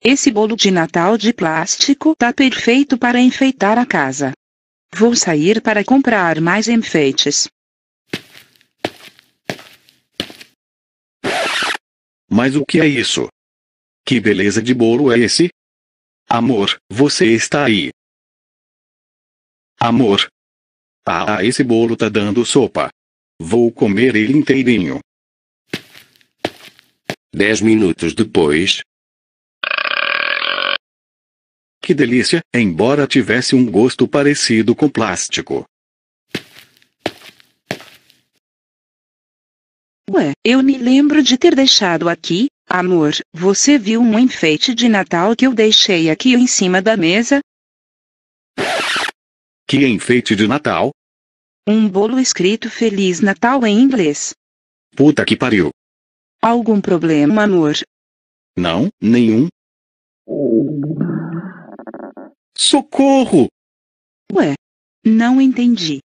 Esse bolo de Natal de plástico tá perfeito para enfeitar a casa. Vou sair para comprar mais enfeites. Mas o que é isso? Que beleza de bolo é esse? Amor, você está aí. Amor. Ah, esse bolo tá dando sopa. Vou comer ele inteirinho. Dez minutos depois, que delícia, embora tivesse um gosto parecido com plástico. Ué, eu me lembro de ter deixado aqui, amor. Você viu um enfeite de Natal que eu deixei aqui em cima da mesa? Que enfeite de Natal? Um bolo escrito Feliz Natal em inglês. Puta que pariu. Algum problema, amor? Não, nenhum. Socorro! Ué, não entendi.